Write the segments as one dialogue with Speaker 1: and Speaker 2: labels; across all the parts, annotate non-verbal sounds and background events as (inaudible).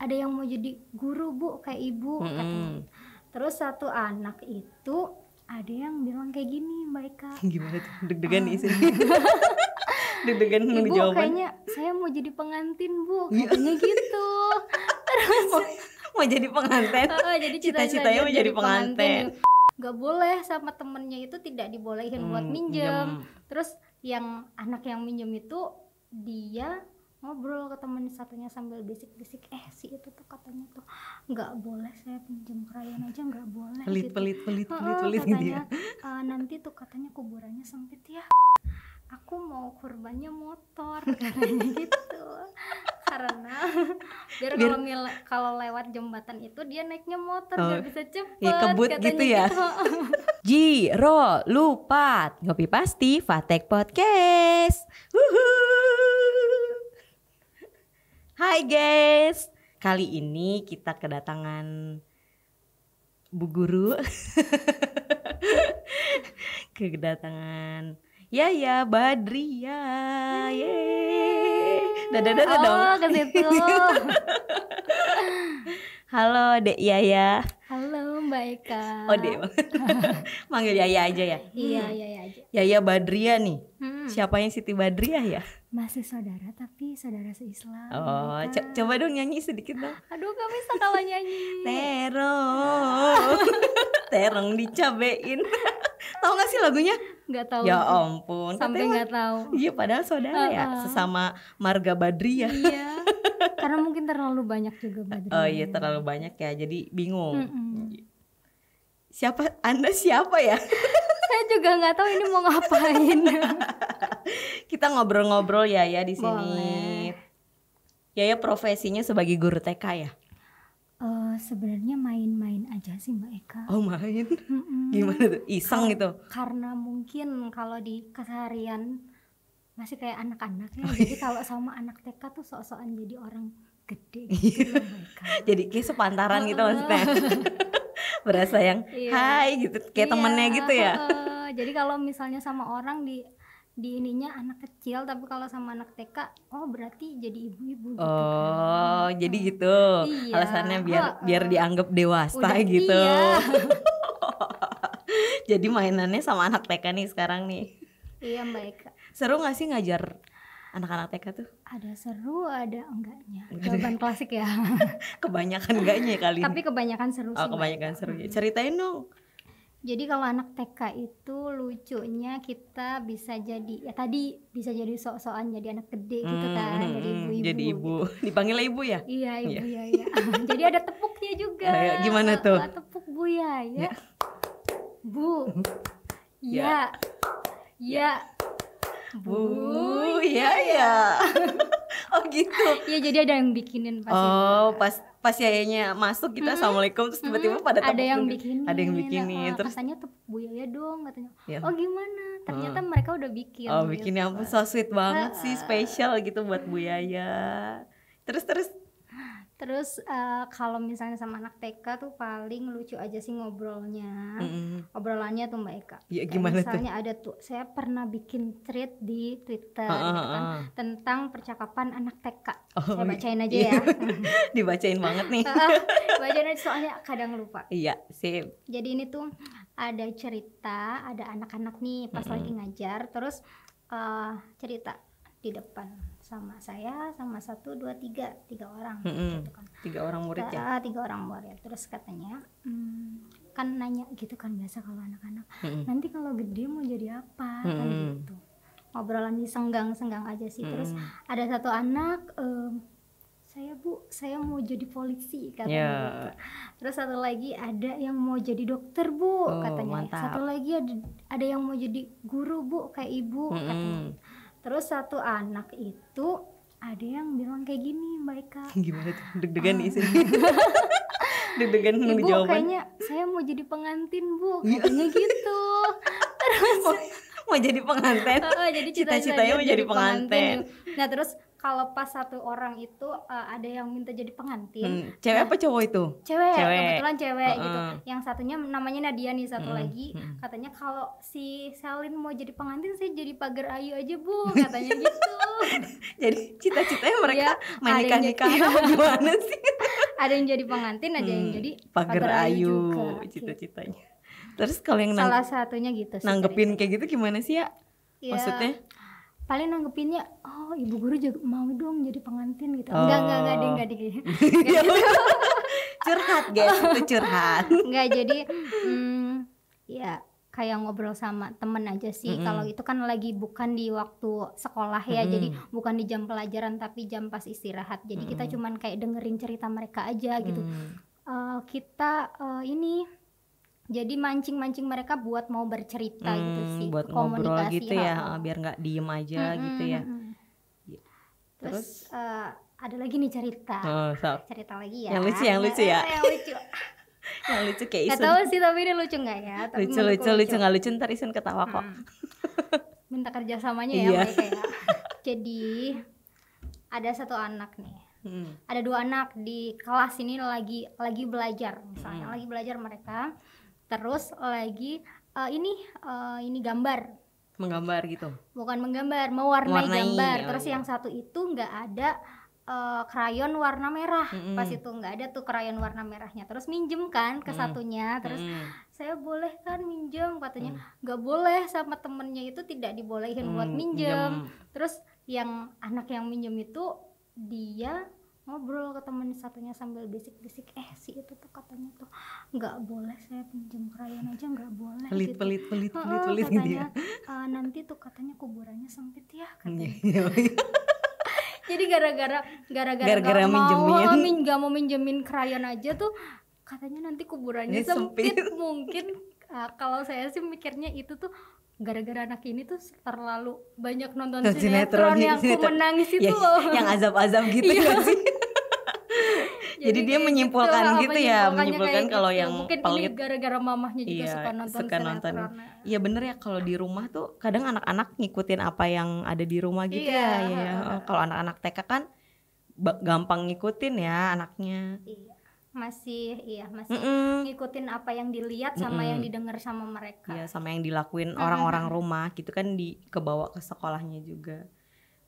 Speaker 1: ada yang mau jadi guru bu kayak ibu mm-hmm. terus satu anak itu ada yang bilang kayak gini mbak Eka (laughs) gimana
Speaker 2: tuh deg-degan nih ah. sih (laughs) deg-degan ibu jawaban. kayaknya
Speaker 1: saya mau jadi pengantin bu iya. katanya gitu (laughs) terus
Speaker 2: mau, mau jadi pengantin oh,
Speaker 1: jadi cita-citanya mau jadi pengantin, pengantin nggak boleh sama temennya itu tidak dibolehin hmm, buat minjem. minjem. Terus yang anak yang minjem itu dia ngobrol ke temen satunya sambil bisik-bisik eh si itu tuh katanya tuh nggak boleh saya pinjam krayon aja nggak boleh pelit, gitu.
Speaker 2: pelit pelit pelit pelit pelit katanya ya.
Speaker 1: Uh, nanti tuh katanya kuburannya sempit ya aku mau kurbannya motor katanya (laughs) gitu karena biar, biar kalau lewat jembatan itu dia naiknya motor oh, biar bisa cepet ya, kebut gitu, gitu ya
Speaker 2: gitu. (laughs) Ro, lupa ngopi pasti Fatek Podcast. Hai guys, kali ini kita kedatangan Bu Guru, (laughs) kedatangan Yaya ya, Badria, yeay, dadah dadah oh, dong. ke situ. (laughs) Halo Dek Yaya.
Speaker 1: Halo Mbak Eka. Oh Dek,
Speaker 2: (laughs) manggil Yaya aja ya. Iya Yaya aja. Yaya Badria nih.
Speaker 1: Hmm. Siapanya
Speaker 2: Siti Badriah ya?
Speaker 1: masih saudara tapi saudara seislam. Oh, co coba dong
Speaker 2: nyanyi sedikit dong.
Speaker 1: Aduh, gak bisa kalau nyanyi. (laughs)
Speaker 2: Terong. (laughs) Terong dicabein.
Speaker 1: (laughs) tahu gak sih lagunya? Nggak tahu. Ya ampun. Sampai nggak tahu.
Speaker 2: Iya, padahal saudara uh, ya, sesama marga Badri ya.
Speaker 1: Iya. Karena mungkin terlalu banyak
Speaker 2: juga Badri. Oh iya, ya. terlalu banyak ya. Jadi bingung. Mm -mm. Siapa Anda siapa ya? Saya juga nggak tahu ini mau ngapain kita ngobrol-ngobrol ya ya di sini. ya ya profesinya sebagai guru TK ya?
Speaker 1: Uh, Sebenarnya main-main aja sih Mbak Eka. Oh main? Gimana tuh? Iseng Kar- gitu? Karena mungkin kalau di keseharian masih kayak anak-anak ya. Oh, jadi iya. kalau sama anak TK tuh sok-sokan jadi orang
Speaker 2: gede (laughs) gitu jadi kayak sepantaran gitu maksudnya. (laughs) Berasa yang iya. hai gitu, kayak iya, temennya gitu ya.
Speaker 1: jadi kalau misalnya sama orang di di ininya anak kecil tapi kalau sama anak TK oh berarti jadi ibu-ibu gitu
Speaker 2: oh kan. jadi hmm. gitu iya. alasannya biar oh, biar dianggap dewasa gitu iya. (laughs) jadi mainannya sama anak TK nih sekarang nih iya mbak seru gak sih ngajar anak-anak TK tuh
Speaker 1: ada seru ada enggaknya jawaban klasik ya
Speaker 2: (laughs) kebanyakan enggaknya kali tapi
Speaker 1: kebanyakan seru oh, sih kebanyakan
Speaker 2: seru hmm. ceritain dong
Speaker 1: jadi kalau anak TK itu lucunya kita bisa jadi ya tadi bisa jadi sok-sokan jadi anak gede gitu hmm, kan, hmm jadi
Speaker 2: hmm, ibu-ibu. Jadi gitu. ibu, gitu. (laughs) dipanggil ibu ya? Iya, iya. ibu
Speaker 1: yeah. ya ya. jadi ada tepuknya juga. Ayo, eh, gimana tuh? Tepuk Bu ya, ya ya. Bu. Ya. Ya. ya. Bu,
Speaker 2: ya ya. ya.
Speaker 1: (laughs) gitu Iya jadi ada yang bikinin pas
Speaker 2: Oh pas pas yayanya masuk kita gitu, hmm. assalamualaikum terus tiba-tiba hmm. pada ada yang gitu. bikinin ada yang bikinin nah, terus
Speaker 1: katanya tuh bu Yaya dong katanya ya. oh gimana ternyata hmm. mereka udah bikin oh gitu. bikin yang so sweet banget sih
Speaker 2: spesial gitu buat bu Yaya terus terus
Speaker 1: Terus uh, kalau misalnya sama anak TK tuh paling lucu aja sih ngobrolnya, mm-hmm. obrolannya tuh Mbak Eka. Ya, gimana misalnya tuh? ada tuh, saya pernah bikin thread di Twitter ah, ah gitu ah, ah. tentang percakapan anak TK. Oh, saya iya. bacain aja iya. ya.
Speaker 2: (laughs) Dibacain banget nih. Ah, ah.
Speaker 1: Bacain aja soalnya kadang lupa.
Speaker 2: Iya sih.
Speaker 1: Jadi ini tuh ada cerita, ada anak-anak nih pas mm-hmm. lagi ngajar, terus uh, cerita di depan sama saya sama satu dua tiga tiga orang
Speaker 2: -hmm. gitu kan tiga orang murid ya
Speaker 1: ah, tiga orang murid terus katanya
Speaker 2: hmm, kan
Speaker 1: nanya gitu kan biasa kalau anak-anak mm -hmm. nanti kalau gede mau jadi apa mm -hmm. kan gitu obrolan di senggang-senggang aja sih mm -hmm. terus ada satu anak um, saya bu saya mau jadi polisi katanya yeah. gitu. terus satu lagi ada yang mau jadi dokter bu oh, katanya mantap. satu lagi ada ada yang mau jadi guru bu kayak ibu mm -hmm. katanya terus satu anak itu ada yang bilang kayak gini Mbak Eka (laughs) gimana
Speaker 2: tuh deg-degan nih ah. sih (laughs) deg-degan menunggu jawaban kayaknya
Speaker 1: saya mau jadi pengantin bu iya. kayaknya gitu (laughs) terus mau, jadi pengantin oh, jadi cita-citanya cita mau jadi pengantin. pengantin nah terus kalau pas satu orang itu uh, ada yang minta jadi pengantin. Hmm.
Speaker 2: Nah cewek nah, apa cowok itu? Cewek, cewek. kebetulan cewek uh-uh. gitu.
Speaker 1: Yang satunya namanya Nadia nih satu -uh. lagi. Hmm. Katanya kalau si Selin mau jadi pengantin saya jadi pagar ayu aja bu, katanya gitu.
Speaker 2: (laughs) jadi cita-citanya iya, mereka ya, main nikah nikah (laughs) gimana sih?
Speaker 1: ada yang jadi pengantin, ada yang hmm, jadi pagar ayu, ayu
Speaker 2: cita-citanya. Terus kalau yang salah
Speaker 1: satunya gitu. Sih, nanggepin
Speaker 2: kayak gitu gimana sih ya?
Speaker 1: ya maksudnya? paling nanggepinnya oh ibu guru juga mau dong jadi pengantin gitu oh. enggak enggak enggak deh enggak deh (laughs) ya
Speaker 2: gitu. curhat guys itu curhat
Speaker 1: enggak jadi hmm, ya kayak ngobrol sama temen aja sih mm -hmm. kalau itu kan lagi bukan di waktu sekolah ya mm -hmm. jadi bukan di jam pelajaran tapi jam pas istirahat jadi mm -hmm. kita cuman kayak dengerin cerita mereka aja gitu mm -hmm. uh, kita uh, ini jadi mancing-mancing mereka buat mau bercerita hmm, gitu sih, buat ngobrol gitu ya, -hal. Ah, biar nggak diem
Speaker 2: aja hmm, hmm gitu hmm, ya. Hmm, iya. Terus, Terus
Speaker 1: uh, ada lagi nih cerita, oh, so. cerita lagi ya. Yang lucu, yang lucu ya. Eh, yang lucu.
Speaker 2: (laughs) yang lucu kayak Isun. Gak tau sih
Speaker 1: tapi ini lucu gak ya? Tapi lucu, lucu, lucu, lucu nggak
Speaker 2: lucu ntar Isun ketawa kok. Hmm.
Speaker 1: Minta kerjasamanya ya iya. mereka ya. (laughs) Jadi ada satu anak nih. Hmm. Ada dua anak di kelas ini lagi lagi belajar misalnya hmm. lagi belajar mereka terus lagi uh, ini uh, ini gambar
Speaker 2: menggambar gitu
Speaker 1: bukan menggambar mewarnai, mewarnai gambar ya, terus ya. yang satu itu nggak ada uh, krayon warna merah mm -hmm. pas itu nggak ada tuh krayon warna merahnya terus minjem kan ke mm satunya terus mm saya boleh kan minjem katanya mm. nggak mm. boleh sama temennya itu tidak dibolehin mm, buat minjem. minjem terus yang anak yang minjem itu dia ngobrol ke temen satunya sambil bisik-bisik eh si itu tuh katanya tuh nggak boleh saya pinjam krayon aja nggak boleh pelit, gitu.
Speaker 2: pelit pelit pelit pelit katanya
Speaker 1: uh, nanti tuh katanya kuburannya sempit ya katanya iya, iya, iya. (laughs) jadi gara-gara gara-gara gara-gara gak minjemin. mau gak mau minjemin krayon aja tuh katanya nanti kuburannya sempit. sempit mungkin Nah, kalau saya sih mikirnya itu tuh gara-gara anak ini tuh terlalu banyak nonton sinetron, sinetron yang aku menangis itu ya, loh. Yang
Speaker 2: azab-azab gitu ya sih. (laughs) Jadi, Jadi dia menyimpulkan gitu, gitu ya, menyimpulkan gitu. kalau yang mungkin pelit.
Speaker 1: gara-gara mamahnya juga iya, suka nonton suka nonton.
Speaker 2: Iya bener ya kalau di rumah tuh kadang anak-anak ngikutin apa yang ada di rumah gitu iya. ya. ya. Kalau anak-anak TK kan gampang ngikutin ya anaknya. Iya
Speaker 1: masih iya masih mm -mm. ngikutin apa yang dilihat sama mm -mm. yang didengar sama mereka
Speaker 2: ya sama yang dilakuin orang-orang mm -hmm. rumah gitu kan di kebawa ke sekolahnya juga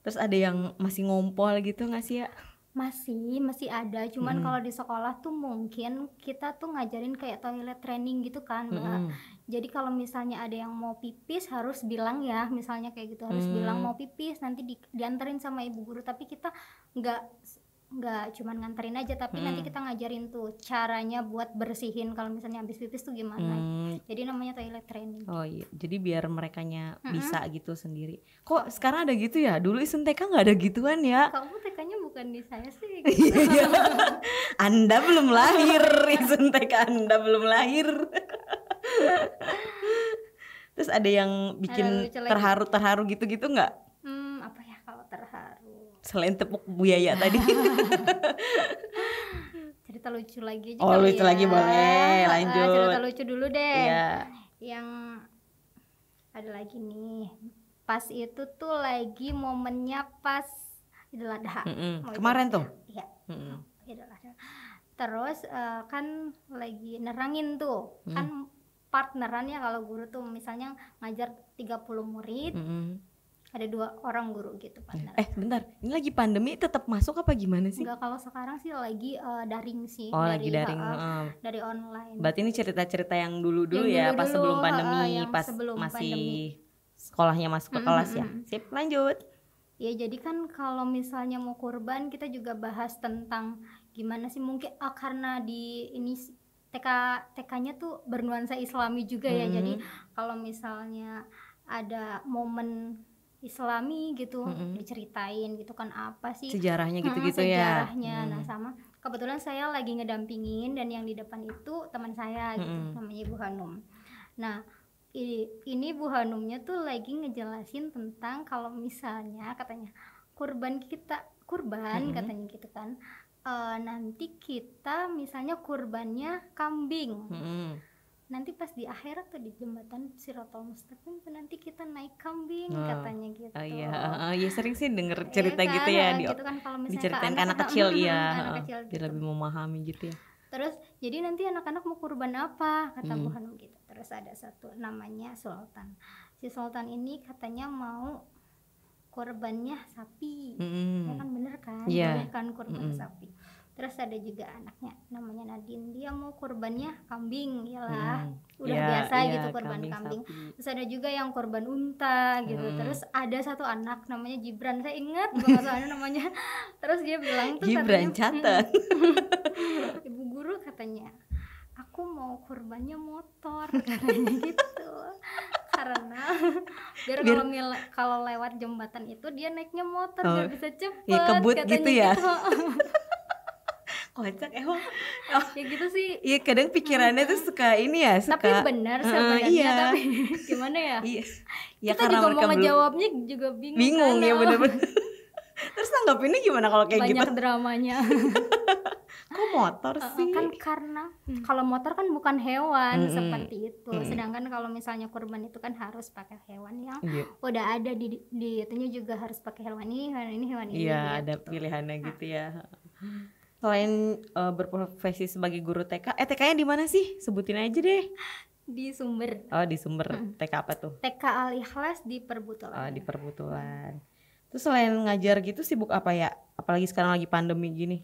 Speaker 2: terus ada yang masih ngompol gitu nggak sih ya
Speaker 1: masih masih ada cuman hmm. kalau di sekolah tuh mungkin kita tuh ngajarin kayak toilet training gitu kan hmm. jadi kalau misalnya ada yang mau pipis harus bilang ya misalnya kayak gitu harus hmm. bilang mau pipis nanti di, dianterin sama ibu guru tapi kita nggak nggak cuman nganterin aja tapi hmm. nanti kita ngajarin tuh caranya buat bersihin kalau misalnya habis pipis tuh gimana hmm. jadi namanya toilet training
Speaker 2: oh iya jadi biar mereka hmm. bisa gitu sendiri kok sekarang ada gitu ya dulu isun TK nggak ada gituan ya
Speaker 1: kamu TK-nya bukan di saya sih (laughs) iya.
Speaker 2: anda belum lahir isun TK Anda belum lahir (laughs) terus ada yang bikin terharu terharu gitu gitu nggak selain tepuk buaya tadi.
Speaker 1: (laughs) cerita lucu lagi aja Oh, lucu ya. lagi boleh. Ah, Lanjut. Uh, cerita lucu dulu deh. Iya. Yang ada lagi nih. Pas itu tuh lagi momennya pas Idul Adha. Kemarin tuh. Iya. Idul Terus uh, kan lagi nerangin tuh. Mm. Kan partneran ya kalau guru tuh misalnya ngajar 30 murid. Mm -hmm ada dua orang guru gitu partner.
Speaker 2: Eh bentar, ini lagi pandemi tetap masuk apa gimana sih? Enggak
Speaker 1: kalau sekarang sih lagi uh,
Speaker 2: daring sih. Oh dari, lagi daring. Uh, uh, dari online. Berarti ini cerita-cerita yang dulu-dulu ya dulu, pas sebelum pandemi, uh, yang pas sebelum masih pandemi. sekolahnya masuk ke -hmm. kelas hmm, ya. Hmm. Sip, lanjut.
Speaker 1: Ya jadi kan kalau misalnya mau kurban kita juga bahas tentang gimana sih mungkin oh, karena di ini TK TK-nya tuh bernuansa Islami juga ya. Jadi hmm. kalau misalnya ada momen Islami gitu mm-hmm. diceritain gitu kan apa sih sejarahnya gitu-gitu hmm, sejarahnya. ya sejarahnya mm. nah sama kebetulan saya lagi ngedampingin dan yang di depan itu teman saya gitu mm-hmm. namanya Ibu Hanum nah ini, ini Bu Hanumnya tuh lagi ngejelasin tentang kalau misalnya katanya kurban kita kurban mm-hmm. katanya gitu kan e, nanti kita misalnya kurbannya kambing mm-hmm nanti pas di akhirat tuh di jembatan Sirotol Mustaqim tuh nanti kita naik kambing oh. katanya gitu. Oh iya, oh, oh iya
Speaker 2: sering sih denger iya cerita gitu ya kan? di gitu kan, kalau misalnya diceritain anak, anak kecil iya, anak oh, kecil gitu. lebih memahami gitu ya.
Speaker 1: Terus jadi nanti anak-anak mau kurban apa kata hmm. Bu Hanum gitu. Terus ada satu namanya Sultan. Si Sultan ini katanya mau korbannya sapi, hmm. ya kan bener kan, yeah. Iya. kan korban hmm. sapi terus ada juga anaknya namanya Nadine dia mau korbannya kambing ya lah hmm. udah ya, biasa ya, gitu kurban kambing, kambing. terus ada juga yang kurban unta gitu hmm. terus ada satu anak namanya Gibran saya ingat banget soalnya (laughs) namanya terus dia bilang tuh Gibran katanya, catat (laughs) ibu guru katanya aku mau korbannya motor katanya (laughs) gitu karena biar, biar kalau kalau lewat jembatan itu dia naiknya motor oh, bisa iya, cepet ya, kebut gitu ya gitu kocak
Speaker 2: emang oh. (laughs) ya gitu sih iya kadang pikirannya tuh suka ini ya suka tapi benar sebenarnya uh, iya. tapi
Speaker 1: (laughs) gimana ya iya.
Speaker 2: ya kita juga mau ngejawabnya
Speaker 1: juga bingung bingung kan, ya benar-benar
Speaker 2: (laughs) terus ini gimana kalau kayak banyak gitu banyak dramanya kok motor sih kan
Speaker 1: karena hmm. kalau motor kan bukan hewan hmm. seperti itu hmm. sedangkan kalau misalnya kurban itu kan harus pakai hewan yang yeah. udah ada di di itunya juga harus pakai hewan ini hewan ini hewan ini iya gitu.
Speaker 2: ada pilihannya gitu ya selain uh, berprofesi sebagai guru TK, eh TK-nya di mana sih? Sebutin aja deh.
Speaker 1: Di Sumber.
Speaker 2: Oh, di Sumber. Hmm. TK apa tuh?
Speaker 1: TK Al Ikhlas di Perbutulan.
Speaker 2: Oh, di Perbutulan. Terus selain ngajar gitu sibuk apa ya? Apalagi sekarang lagi pandemi gini.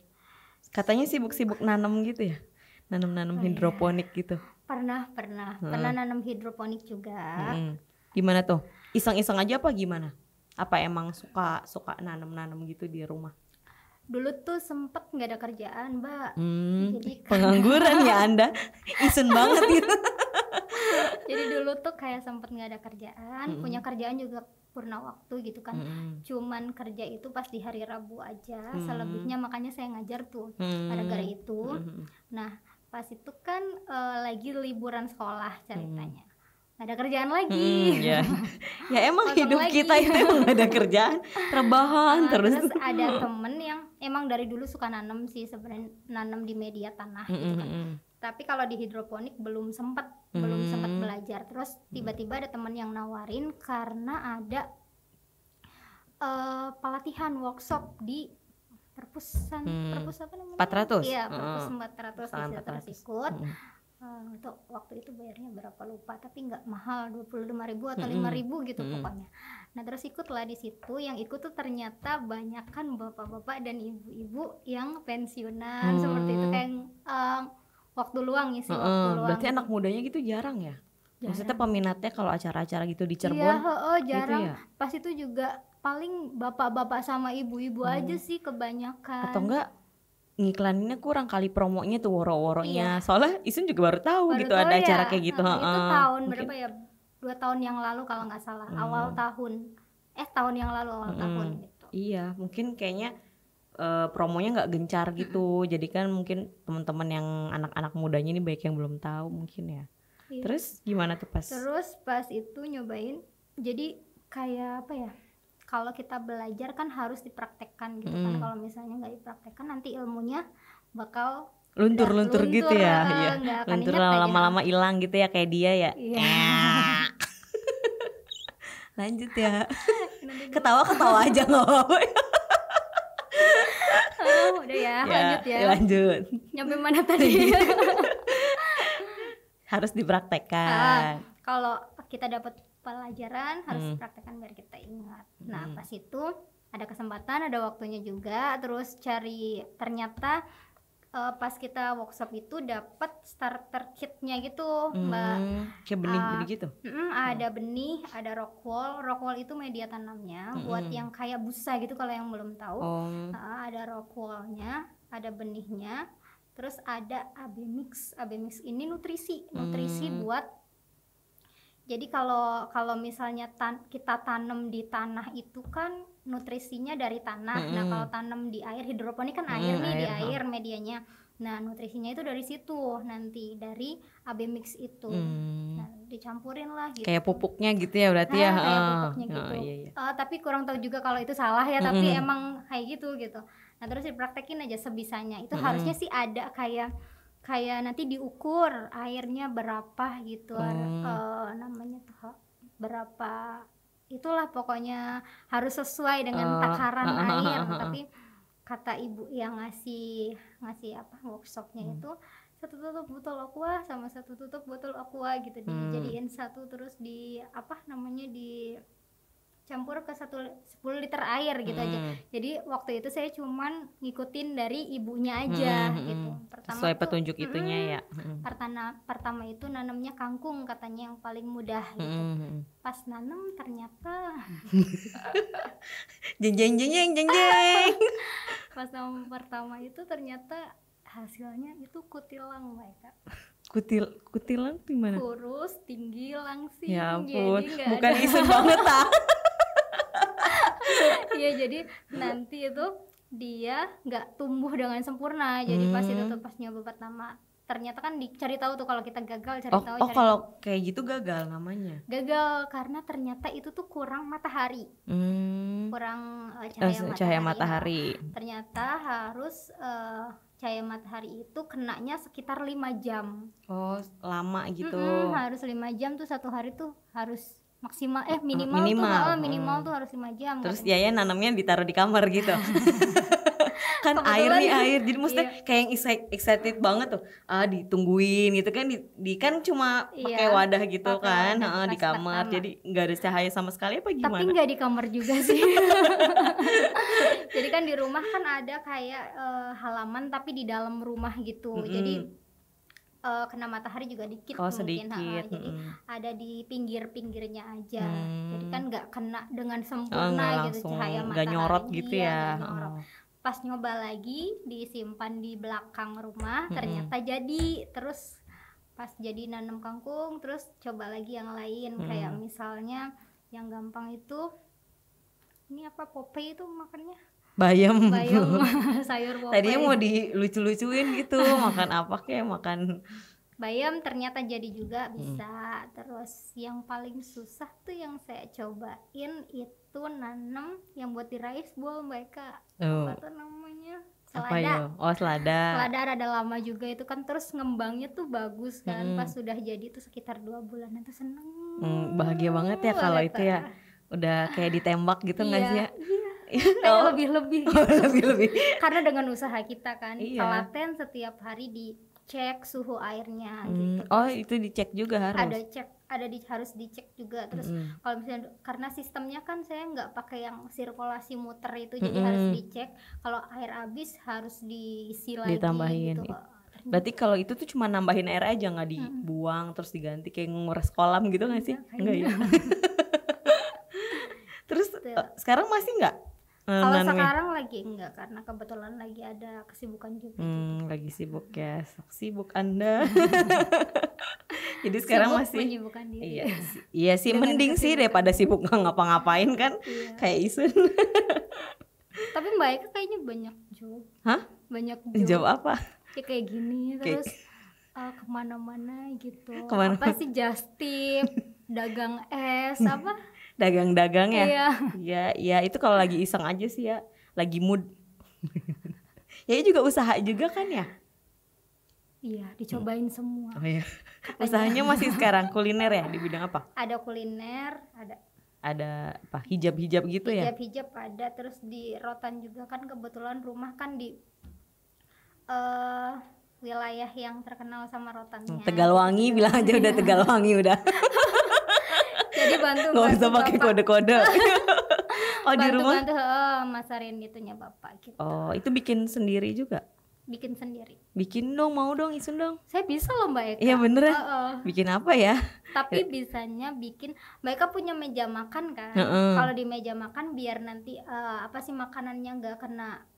Speaker 2: Katanya sibuk-sibuk nanam gitu ya? Nanam-nanam oh, iya. hidroponik iya. gitu.
Speaker 1: Pernah, pernah. Hmm. Pernah nanam hidroponik juga. Hmm.
Speaker 2: Gimana tuh? Iseng-iseng aja apa gimana? Apa emang suka suka nanam-nanam gitu di rumah?
Speaker 1: dulu tuh sempet nggak ada kerjaan mbak
Speaker 2: hmm, jadi (laughs) pengangguran ya (laughs) anda isen banget gitu
Speaker 1: jadi dulu tuh kayak sempet nggak ada kerjaan -hmm. punya kerjaan juga purna waktu gitu kan -hmm. cuman kerja itu pas di hari rabu aja -hmm. selebihnya makanya saya ngajar tuh pada -hmm. gara-gara itu -hmm. nah pas itu kan uh, lagi liburan sekolah ceritanya -hmm gak ada kerjaan lagi. Hmm,
Speaker 2: ya. (laughs) ya
Speaker 1: emang Kosong hidup lagi. kita itu emang
Speaker 2: ada kerjaan, rebahan nah, terus. Terus ada temen
Speaker 1: yang emang dari dulu suka nanam sih sebenarnya nanam di media tanah -hmm. gitu kan. Tapi kalau di hidroponik belum sempet -hmm. belum sempet belajar. Terus tiba-tiba ada temen yang nawarin karena ada uh, pelatihan workshop di perpusan, hmm. perpus apa namanya? 400. Iya, perpus hmm. 400 di ikut. Hmm uh, waktu itu bayarnya berapa lupa tapi nggak mahal 25.000 atau mm -hmm. atau gitu mm -hmm. pokoknya nah terus ikutlah di situ yang ikut tuh ternyata banyak kan bapak-bapak dan ibu-ibu yang pensiunan hmm. seperti itu kayak uh, waktu luang ya sih uh, waktu luang berarti
Speaker 2: anak mudanya gitu jarang ya jarang. maksudnya peminatnya kalau acara-acara gitu di iya, Cirebon iya, oh, oh, jarang gitu ya?
Speaker 1: pas itu juga paling bapak-bapak sama ibu-ibu hmm. aja sih kebanyakan atau enggak
Speaker 2: ngiklaninnya kurang kali promonya tuh woro-woronya. Iya. Soalnya Isun juga baru tahu baru gitu tahu ada ya, acara kayak gitu. Nah, itu tahun mungkin.
Speaker 1: berapa ya? Dua tahun yang lalu kalau nggak salah, hmm. awal tahun. Eh tahun yang lalu awal hmm. tahun
Speaker 2: gitu. Iya, mungkin kayaknya uh, promonya nggak gencar gitu. Jadi kan mungkin teman-teman yang anak-anak mudanya ini baik yang belum tahu mungkin ya. Iya. Terus gimana tuh pas?
Speaker 1: Terus pas itu nyobain. Jadi kayak apa ya? kalau kita belajar kan harus dipraktekkan gitu kan. hmm. kan kalau misalnya nggak dipraktekkan nanti ilmunya bakal
Speaker 2: luntur-luntur luntur gitu ya, ya. luntur lama-lama hilang gitu ya kayak dia ya yeah. (laughs) lanjut ya ketawa (laughs) ketawa aja loh. oh, udah ya, ya lanjut ya lanjut
Speaker 1: nyampe mana tadi
Speaker 2: (laughs) harus dipraktekkan uh,
Speaker 1: kalau kita dapat pelajaran harus hmm. praktekkan biar kita ingat. Nah, hmm. pas itu ada kesempatan, ada waktunya juga, terus cari ternyata uh, pas kita workshop itu dapat starter kitnya gitu hmm, mbak
Speaker 2: kayak benih uh, ah, gitu
Speaker 1: mm, ada hmm. benih ada rockwool, wall itu media tanamnya hmm. buat yang kayak busa gitu kalau yang belum tahu oh. uh, ada wallnya ada benihnya terus ada AB mix AB mix ini nutrisi nutrisi hmm. buat jadi kalau kalau misalnya tan kita tanam di tanah itu kan nutrisinya dari tanah. Hmm. Nah, kalau tanam di air hidroponik kan air hmm, nih air, di air medianya. Nah, nutrisinya itu dari situ nanti dari AB mix itu. mm. Nah, dicampurin lah gitu. Kayak
Speaker 2: pupuknya gitu ya berarti nah, ya. Kayak pupuknya oh, gitu. iya,
Speaker 1: iya. Uh, tapi kurang tahu juga kalau itu salah ya, hmm. tapi emang kayak gitu gitu. Nah, terus dipraktekin aja sebisanya. Itu hmm. harusnya sih ada kayak kayak nanti diukur airnya berapa gitu hmm. uh, namanya tuh berapa itulah pokoknya harus sesuai dengan uh, takaran uh, (laughs) air uh, uh, uh, tapi kata ibu yang ngasih ngasih apa workshopnya hmm. itu satu tutup botol aqua sama satu tutup botol aqua gitu hmm. dijadiin satu terus di apa namanya di campur ke satu 10 liter air gitu hmm. aja. Jadi waktu itu saya cuman ngikutin dari ibunya aja hmm, hmm gitu. Hmm. Pertama sesuai itu, petunjuk mm, itunya hmm, ya. Hmm. Pertama pertama itu nanamnya kangkung katanya yang paling mudah gitu. Hmm. Pas nanam ternyata (laughs)
Speaker 2: jeng jeng jeng jeng jeng jeng.
Speaker 1: (laughs) Pas nanam pertama itu ternyata hasilnya itu kutilang, Mbak
Speaker 2: kutil kutilang gimana?
Speaker 1: Kurus, tinggi, langsing. Ya ampun, bukan isu banget ah. (laughs) Iya jadi nanti itu dia nggak tumbuh dengan sempurna jadi hmm. pas itu tuh hmm. pas nyoba pertama ternyata kan dicari tahu tuh kalau kita gagal cari oh, tahu oh kalau
Speaker 2: kayak gitu gagal namanya
Speaker 1: gagal karena ternyata itu tuh kurang matahari
Speaker 2: hmm.
Speaker 1: kurang uh, cahaya, uh, matahari cahaya matahari ternyata harus uh, cahaya matahari itu kenanya sekitar lima jam
Speaker 2: oh lama gitu mm -hmm, harus
Speaker 1: lima jam tuh satu hari tuh harus maksimal eh minimal, oh, minimal. tuh minimal hmm. tuh harus lima jam terus ya Yaya
Speaker 2: nanamnya ditaruh di kamar gitu (laughs) kan air nih air jadi maksudnya iya. kayak yang excited banget tuh ah ditungguin gitu kan di, di kan cuma iya. pakai wadah gitu pake kan wadah, di kamar jadi nggak ada cahaya sama sekali apa gimana tapi nggak
Speaker 1: di kamar juga sih (laughs) jadi kan di rumah kan ada kayak uh, halaman tapi di dalam rumah gitu -hmm. jadi uh, kena matahari juga dikit oh, mungkin sedikit. Ha, hmm. jadi ada di pinggir-pinggirnya aja hmm. jadi kan nggak kena dengan oh, sempurna oh, gitu cahaya matahari nggak nyorot gitu iya, ya, ya. Nyorot. pas nyoba lagi disimpan di belakang rumah hmm. ternyata jadi terus pas jadi nanam kangkung terus coba lagi yang lain hmm. kayak misalnya yang gampang itu ini apa popeye itu makannya
Speaker 2: bayam, bayam (laughs) sayur popai. tadinya mau dilucu-lucuin gitu makan apa kayak makan
Speaker 1: bayam ternyata jadi juga hmm. bisa hmm. terus yang paling susah tuh yang saya cobain itu nanam yang buat di rice bowl mereka oh. apa tuh namanya selada apa ya? oh
Speaker 2: selada selada
Speaker 1: rada lama juga itu kan terus ngembangnya tuh bagus kan hmm. pas sudah jadi tuh sekitar dua bulan itu seneng
Speaker 2: hmm, bahagia banget ya kalau itu ya udah kayak ditembak gitu nggak iya, sih ya
Speaker 1: iya oh. lebih lebih lebih lebih karena dengan usaha kita kan iya. telaten setiap hari dicek suhu airnya hmm. gitu. oh itu
Speaker 2: dicek juga harus ada
Speaker 1: cek ada di harus dicek juga terus -hmm. kalau misalnya karena sistemnya kan saya nggak pakai yang sirkulasi muter itu -hmm. jadi harus dicek kalau air habis harus diisi lagi ditambahin
Speaker 2: gitu. Oh, Berarti kalau itu tuh cuma nambahin air aja nggak hmm. dibuang hmm. terus diganti kayak nguras kolam gitu nggak sih? Enggak ya. (laughs) terus gitu. eh, sekarang masih nggak Hmm, kalau sekarang
Speaker 1: lagi enggak karena kebetulan lagi ada kesibukan juga hmm,
Speaker 2: gitu. lagi sibuk ya sibuk anda (laughs) jadi sekarang sibuk masih menyibukkan diri iya, iya sih mending kesibukan. sih daripada sibuk nggak ngapa-ngapain kan iya. kayak isun
Speaker 1: (laughs) tapi mbak Eka kayaknya banyak job
Speaker 2: hah banyak
Speaker 1: job, job apa ya kayak gini terus kayak uh, eh, kemana-mana gitu kemana -mana. apa sih just dagang es apa (laughs)
Speaker 2: dagang-dagang ya. Iya. Iya, ya itu kalau lagi iseng aja sih ya, lagi mood. (laughs) ya juga usaha juga kan ya?
Speaker 1: Iya, dicobain hmm. semua.
Speaker 2: Oh iya. Usahanya masih sekarang (laughs) kuliner ya di bidang apa?
Speaker 1: Ada kuliner, ada
Speaker 2: ada apa hijab-hijab gitu hijab, ya?
Speaker 1: Hijab-hijab ada terus di rotan juga kan kebetulan rumah kan di uh, wilayah yang terkenal sama rotannya.
Speaker 2: Tegalwangi bilang aja udah iya. Tegalwangi udah. (laughs) dia bantu nggak usah pakai kode-kode (laughs) oh di rumah
Speaker 1: bantu oh, masarin gitunya bapak gitu
Speaker 2: oh itu bikin sendiri juga
Speaker 1: bikin sendiri
Speaker 2: bikin dong mau dong isun dong
Speaker 1: saya bisa loh mbak Eka iya bener uh -uh.
Speaker 2: bikin apa ya
Speaker 1: tapi bisanya bikin mereka punya meja makan kan uh -uh. kalau di meja makan biar nanti uh, apa sih makanannya nggak kena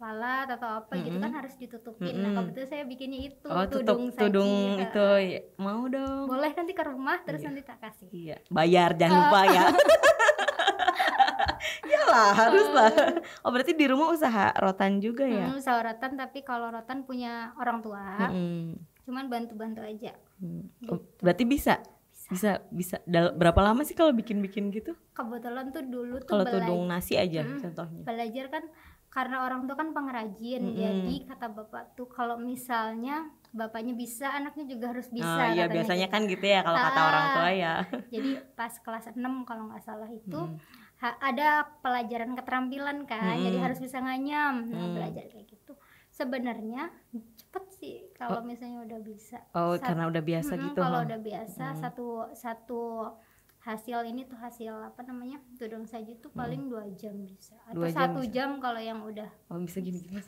Speaker 1: lalat atau apa mm -hmm. gitu kan harus ditutupin. Mm -hmm. Nah, kalau betul saya bikinnya itu oh, tudung tutup, saji, tudung itu ya. mau dong. Boleh nanti ke rumah terus iya. nanti tak kasih. Iya,
Speaker 2: bayar jangan uh. lupa ya. (laughs) ya harus lah Oh, berarti di rumah usaha rotan juga ya? Hmm,
Speaker 1: usaha rotan tapi kalau rotan punya orang tua. Mm -hmm. Cuman bantu-bantu aja.
Speaker 2: Hmm. Gitu. Berarti bisa bisa bisa Dal berapa lama sih kalau bikin bikin gitu
Speaker 1: kebetulan tuh dulu tuh kalau tudung nasi aja hmm, contohnya belajar kan karena orang tuh kan pengrajin mm -hmm. jadi kata bapak tuh kalau misalnya bapaknya bisa anaknya juga harus oh, bisa oh, iya biasanya
Speaker 2: gitu. kan gitu ya kalau ah, kata orang tua ah, ya jadi
Speaker 1: pas kelas 6 kalau nggak salah itu mm. ada pelajaran keterampilan kan mm. jadi harus bisa nganyam nah, belajar kayak gitu sebenarnya cepet sih kalau oh. misalnya udah bisa oh satu, karena udah biasa mm -hmm, gitu kalau udah biasa mm. satu satu hasil ini tuh hasil apa namanya tudung saji tuh hmm. paling hmm. dua jam bisa atau dua jam satu jam kalau yang udah
Speaker 2: oh bisa gini gini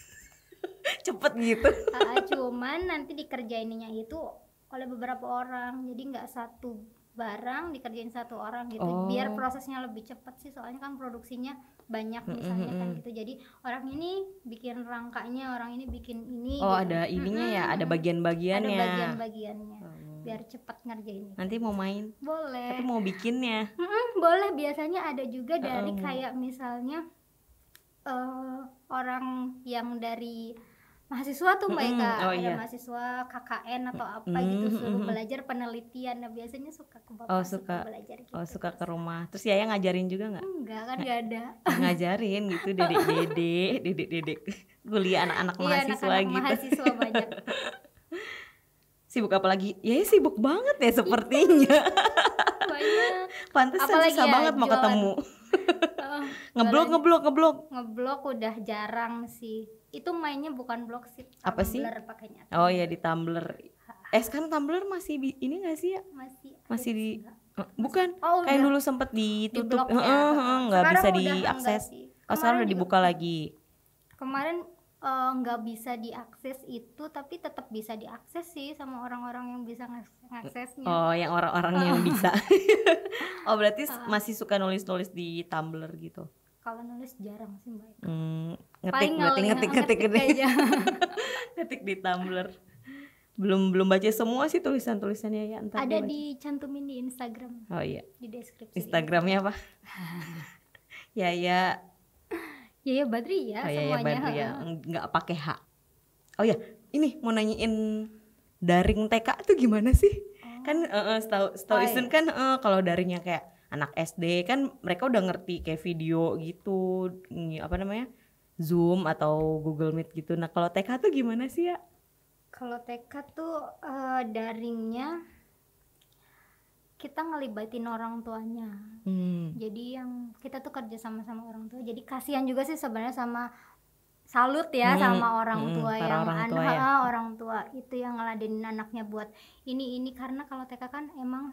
Speaker 1: (laughs) cepet gitu ah, ah, cuman nanti dikerjainnya itu oleh beberapa orang jadi nggak satu barang dikerjain satu orang gitu oh. biar prosesnya lebih cepet sih soalnya kan produksinya banyak hmm, hmm, misalnya mm -hmm. kan gitu jadi orang ini bikin rangkanya orang ini bikin ini oh gitu. ada ininya mm -hmm. ya ada bagian-bagiannya ada bagian-bagiannya biar cepat ngerjainnya
Speaker 2: nanti mau main
Speaker 1: boleh tapi mau
Speaker 2: bikinnya
Speaker 1: Hmm, boleh biasanya ada juga dari um. kayak misalnya uh, orang yang dari mahasiswa tuh mm -hmm. Mbak oh, ada iya. mahasiswa KKN atau apa mm -hmm. gitu suruh belajar penelitian nah biasanya suka ke bapak oh, suka, suka belajar gitu
Speaker 2: oh suka ke rumah terus ya yang ngajarin juga nggak
Speaker 1: enggak kan nggak ada
Speaker 2: ngajarin gitu dedek dedek dedek dedek kuliah anak-anak iya, mahasiswa anak -anak gitu mahasiswa banyak (laughs) sibuk apalagi ya, ya sibuk banget ya sepertinya banyak pantesan susah ya, banget jualan. mau ketemu uh, ngeblok ngeblok ngeblok
Speaker 1: ngeblok udah jarang sih itu mainnya bukan blok sih apa sih
Speaker 2: pakainya oh ya di tumbler eh sekarang tumbler masih di, ini gak sih ya masih masih di eh, bukan oh, kayak dulu sempet ditutup nggak di ya, uh, bisa diakses oh sekarang udah dibuka lagi
Speaker 1: kemarin Eh, nggak uh, bisa diakses itu tapi tetap bisa diakses sih sama orang-orang yang bisa ngaksesnya oh yang
Speaker 2: orang-orang yang (laughs) bisa (laughs) oh berarti uh, masih suka nulis-nulis di Tumblr gitu
Speaker 1: kalau nulis jarang sih mbak
Speaker 2: hmm, ngetik, ngetik, ngetik ngetik ngetik (laughs) ngetik ngetik di Tumblr belum belum baca semua sih tulisan tulisannya ya entar ada di
Speaker 1: cantumin di Instagram oh iya di deskripsi Instagramnya
Speaker 2: apa ya ya Yaya ya, ya oh, ya, ya, semuanya. Yaya ya, nggak pakai H. Oh ya, ini mau nanyain daring TK tuh gimana sih? Oh. Kan uh, uh, setahu setahu oh, iya. kan uh, kalau daringnya kayak anak SD kan mereka udah ngerti kayak video gitu apa namanya Zoom atau Google Meet gitu. Nah kalau TK tuh gimana sih ya?
Speaker 1: Kalau TK tuh uh, daringnya kita ngelibatin orang tuanya hmm. jadi yang kita tuh kerja sama sama orang tua jadi kasihan juga sih sebenarnya sama salut ya hmm. sama orang hmm. tua yang orang tua anak ya. orang tua itu yang ngeladenin anaknya buat ini ini karena kalau TK kan emang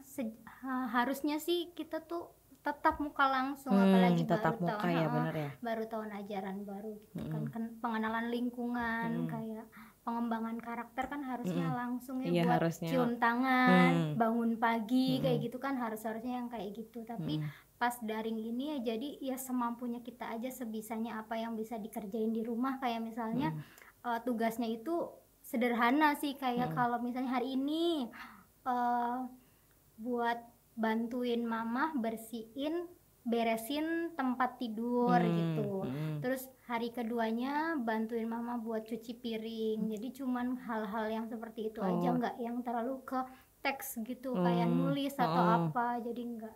Speaker 1: ha, harusnya sih kita tuh tetap muka langsung hmm, apalagi tetap baru muka tahun ya, ya. baru tahun ajaran baru gitu kan. hmm. kan pengenalan lingkungan hmm. kayak pengembangan karakter kan harusnya mm. langsung ya iya, buat harusnya. cium tangan, mm. bangun pagi mm. kayak gitu kan harus harusnya yang kayak gitu. Tapi mm. pas daring ini ya jadi ya semampunya kita aja sebisanya apa yang bisa dikerjain di rumah kayak misalnya mm. uh, tugasnya itu sederhana sih kayak mm. kalau misalnya hari ini uh, buat bantuin mama bersihin beresin tempat tidur hmm, gitu. Hmm. Terus hari keduanya bantuin mama buat cuci piring. Jadi cuman hal-hal yang seperti itu oh. aja nggak yang terlalu ke teks gitu hmm. kayak nulis atau oh. apa jadi enggak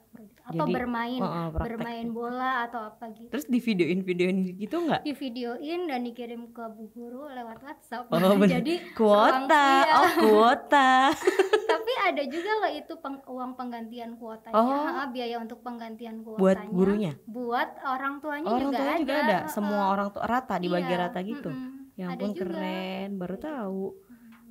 Speaker 1: atau jadi, bermain oh, oh, bermain bola atau apa gitu
Speaker 2: terus di videoin videoin gitu nggak
Speaker 1: di videoin dan dikirim ke bu guru lewat WhatsApp oh, (laughs) jadi kuota uang, iya. oh kuota (laughs) tapi ada juga loh itu peng, uang penggantian kuotanya oh. ha, biaya untuk penggantian kuotanya buat gurunya buat orang
Speaker 2: tuanya orang juga, tuanya ada. juga ada semua orang tuh rata di iya. rata gitu mm -mm. ya ampun keren baru iya. tahu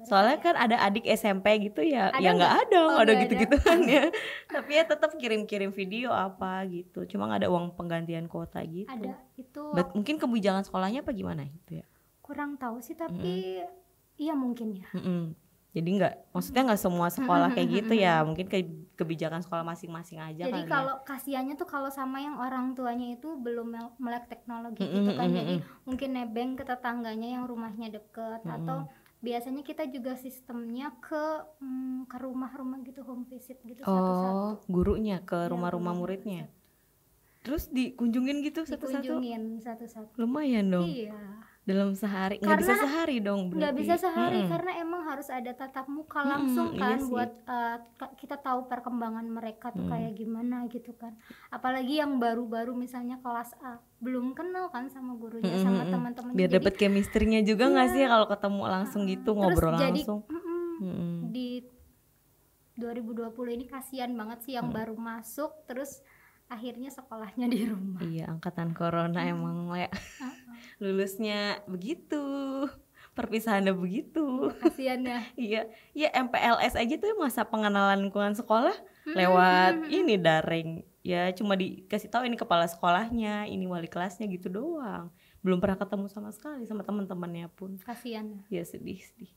Speaker 2: soalnya kan ada adik SMP gitu ya ada ya nggak ada oh, ada gitu gitu kan ya (laughs) tapi ya tetap kirim-kirim video apa gitu cuma nggak ada uang penggantian kuota gitu ada
Speaker 1: itu But,
Speaker 2: mungkin kebijakan sekolahnya apa gimana gitu ya
Speaker 1: kurang tahu sih tapi mm -hmm. iya mungkin ya
Speaker 2: mm -hmm. jadi nggak maksudnya nggak semua sekolah kayak gitu ya (laughs) mungkin ke, kebijakan sekolah masing-masing aja jadi ya. kalau
Speaker 1: ya. kasihannya tuh kalau sama yang orang tuanya itu belum melek teknologi mm -hmm. gitu kan mm -hmm. jadi mungkin nebeng ke tetangganya yang rumahnya deket mm -hmm. atau biasanya kita juga sistemnya ke hmm, ke rumah-rumah gitu home visit gitu oh, satu-satu. Oh,
Speaker 2: gurunya ke iya, rumah-rumah ya, muridnya. Terus dikunjungin gitu satu-satu. Dikunjungin satu-satu. Lumayan dong. Iya dalam sehari nggak bisa sehari dong nggak bisa sehari hmm. karena
Speaker 1: emang harus ada tatap muka langsung hmm, kan iya buat uh, kita tahu perkembangan mereka tuh hmm. kayak gimana gitu kan apalagi yang baru-baru misalnya kelas A belum kenal kan sama gurunya hmm, sama hmm, teman-teman biar dapat chemistry-nya
Speaker 2: juga iya. nggak sih ya kalau ketemu langsung uh, gitu ngobrol terus langsung jadi,
Speaker 1: hmm, hmm. di 2020 ini kasihan banget sih yang hmm. baru masuk terus akhirnya sekolahnya di
Speaker 2: rumah iya angkatan corona hmm. emang ya lulusnya begitu perpisahannya begitu oh, kasihan ya (laughs) iya ya MPLS aja tuh masa pengenalan lingkungan sekolah hmm, lewat hmm, hmm, ini daring ya cuma dikasih tahu ini kepala sekolahnya ini wali kelasnya gitu doang belum pernah ketemu sama sekali sama teman-temannya pun kasihan ya Iya sedih sedih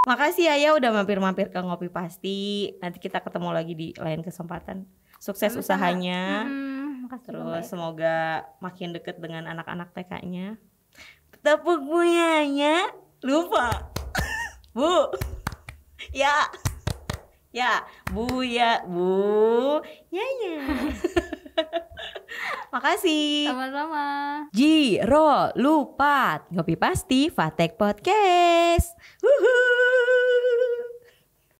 Speaker 2: Makasih ya ya udah mampir-mampir ke Ngopi Pasti. Nanti kita ketemu lagi di lain kesempatan sukses sama usahanya. Hmm, Terus baik. semoga makin deket dengan anak-anak TK-nya. Tepuk bunganya lupa. (laughs) Bu. Ya. Ya, Bu ya, Bu. Ya ya. (laughs) Makasih. Sama-sama. Ji, Ro, lupa Ngopi Pasti, Fatek Podcast. Wuhuu.